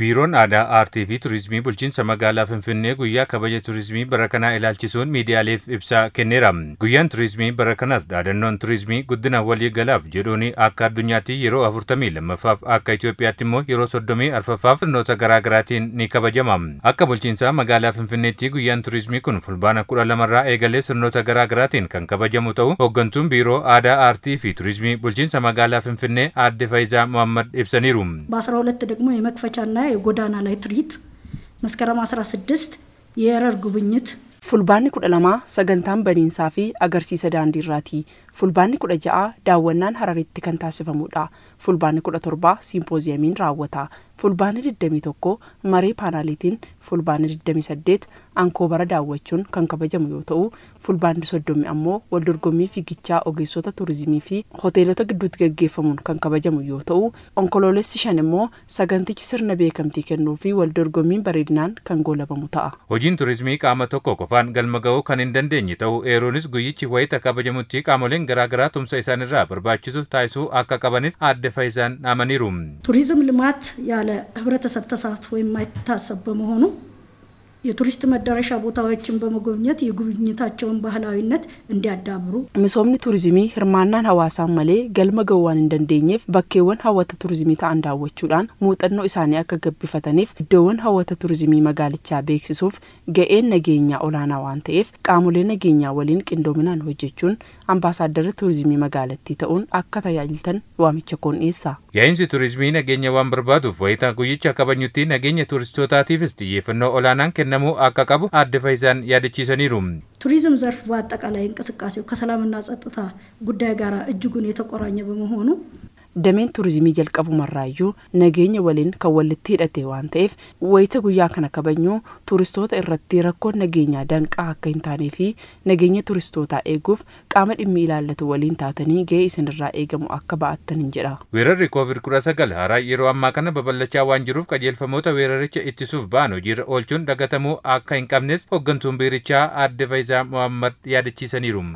Biiroon aadaa aartii fi turizimii bulchiinsa magaalaa Finfinnee guyyaa kabaja turizimii bara kanaa ilaalchisuun miidiyaaleef ibsaa kenneera. Guyyaan turizimii bara kanaas dhaadannoon turizimii guddina waliigalaaf jedhuun akka addunyaatti yeroo 42ffaaf akka Itoophiyaatti immoo yeroo 34ffaaf dhinoota garaagaraatiin ni kabajama. Akka bulchiinsa magaalaa Finfinneetti guyyaan turizimii kun fulbaana 12 irraa eegalee sirnoota garaagaraatiin kan kabajamu ta'u hooggantuun Biiroo aadaa aartii fi turizimii bulchiinsa magaalaa Finfinnee aadde Faayisaa Mohaammed ibsaniiru. በ12 ደግሞ የመክፈቻና የጎዳና ላይ ትርኢት፣ መስከረም 16 የረር ጉብኝት ፉልባኒ ኩደ ሰገንታን በኒንሳፊ አገርሲሰ ዳንዲራቲ fulbaanni kudha ja'a daawwannaan hararitti kan taasifamudha fulbaanni kudha torbaa simpooziyamiin raawwata fulbaanni 21 maree paanaalitiin fulbaanni 28 aankoobara daawwachuun kan kabajamu yoo ta'u fulbaanni 30 ammoo waldorgommii fiigichaa ogeessota tuurizimii fi hoteelota gidduutti gaggeeffamuun kan kabajamu yoo ta'u onkoloolessi shan immoo sagantichi sirna beekamtii kennuu fi waldorgommiin bareedinaan kan goolabamu ta'a. hojiin tuurizimii qaama tokko qofaan galma ga'uu kan hin dandeenye ta'u eeroonis guyyichi wayita kabajamutti garaa garaa tumsa isaan irraa barbaachisu taasisuu akka qabanis addefa isaan dhaamaniiru ቱሪዝም ልማት ያለ ህብረተሰብ taasisa የማይታሰብ በመሆኑ የቱሪስት መዳረሻ ቦታዎችን በመጎብኘት የጉብኝታቸውን ባህላዊነት እንዲያዳብሩ ምሶምኒ ቱሪዝሚ ህርማናን ሀዋሳ መሌ ገልመ እንደንደኘፍ በኬወን ሀወተ ቱሪዝሚ ተአንዳወቹዳን ሙጠኖ እሳኔ አከ ፈተኔፍ እደወን ሀወተ ቱሪዝሚ መጋልቻ ቤክሲሱፍ ገኤን ነጌኛ ኦላና ዋንተኤፍ ቃሙሌ ነጌኛ ወሊን ቅንዶሚናን ሆጀቹን አምባሳደር ቱሪዝሚ መጋለቲ ተኡን አከተያይልተን ዋሚቸኮን ኤሳ የአይንሲ ቱሪዝሚ ነጌኛ ዋን በርባዱፍ ጉይቻ ከበኙቲ ነጌኛ ቱሪስቶታቲፍስት የፍኖ ኦላናን እንዲያስቀንሙ አካ ቀቡ አድፈይሰን ያድቺሰኒሩ። ቱሪዝም ዘርፍ በአጠቃላይ እንቅስቃሴው ከሰላምና ጸጥታ ጉዳይ ጋር እጅጉን የተቆራኘ በመሆኑ dameen turizimii jalqabu marraayyuu nageenya waliin kan walitti hidhate waan ta'eef wayita guyyaa kana kabajnu tuuristoota irratti rakkoon nageenyaa danqaa akka hin taanee fi nageenya tuuristootaa eeguuf qaama dhimmi ilaallatu waliin taatanii ga'ee isin irraa eegamu akka ba'attaniin jedha. Weerarri koovid kudha sagal haaraa yeroo ammaa kana babal'achaa waan jiruuf qajeelfamoota weeraricha ittisuuf ba'an hojiirra oolchuun dagatamuu akka hin qabnes hooggantuun biirichaa aadde Faayisaa Mohaammed yaadachiisaniiru.